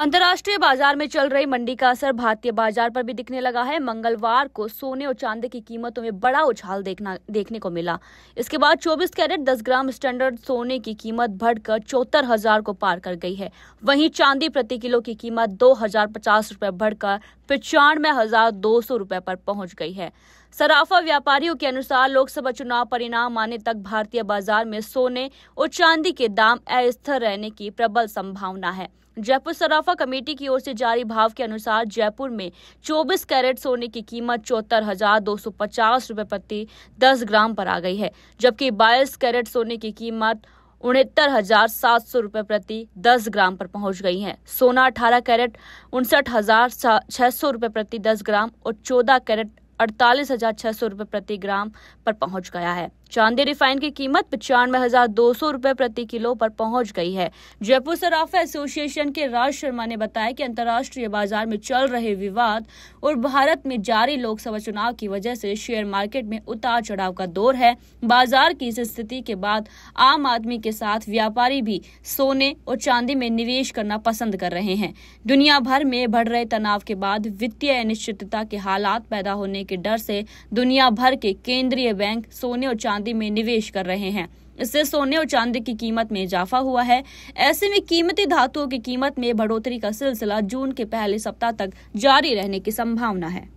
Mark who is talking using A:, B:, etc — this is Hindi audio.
A: अंतर्राष्ट्रीय बाजार में चल रही मंडी का असर भारतीय बाजार पर भी दिखने लगा है मंगलवार को सोने और चांदी की कीमतों में बड़ा उछाल देखना देखने को मिला इसके बाद 24 कैरेट 10 ग्राम स्टैंडर्ड सोने की कीमत बढ़कर चौहत्तर हजार को पार कर गई है वहीं चांदी प्रति किलो की कीमत दो हजार पचास रूपए बढ़कर पचानवे हजार दो सौ रूपए पर पहुंच गई है सराफा व्यापारियों के अनुसार लोकसभा चुनाव परिणाम आने तक भारतीय बाजार में सोने और चांदी के दाम अस्थिर रहने की प्रबल संभावना है जयपुर सराफा कमेटी की ओर से जारी भाव के अनुसार जयपुर में 24 कैरेट सोने की कीमत चौहत्तर हजार दो सौ पचास रूपए प्रति 10 ग्राम पर आ गई है जबकि 22 कैरेट सोने की कीमत उनहत्तर हजार सात सौ रूपए प्रति दस ग्राम पर पहुंच गई है सोना अठारह कैरेट उनसठ हजार छह सौ रूपए प्रति दस ग्राम और चौदह कैरेट अड़तालीस हजार छह सौ रूपए प्रति ग्राम पर पहुंच गया है चांदी रिफाइन की कीमत पचानवे हजार दो सौ रूपए प्रति किलो पर पहुंच गई है जयपुर सराफा एसोसिएशन के राज शर्मा ने बताया कि अंतर्राष्ट्रीय बाजार में चल रहे विवाद और भारत में जारी लोकसभा चुनाव की वजह से शेयर मार्केट में उतार चढ़ाव का दौर है बाजार की इस स्थिति के बाद आम आदमी के साथ व्यापारी भी सोने और चांदी में निवेश करना पसंद कर रहे हैं दुनिया भर में बढ़ रहे तनाव के बाद वित्तीय अनिश्चितता के हालात पैदा होने के डर से दुनिया भर के केंद्रीय बैंक सोने और चांदी में निवेश कर रहे हैं इससे सोने और चांदी की कीमत में इजाफा हुआ है ऐसे में कीमती धातुओं की कीमत में बढ़ोतरी का सिलसिला जून के पहले सप्ताह तक जारी रहने की संभावना है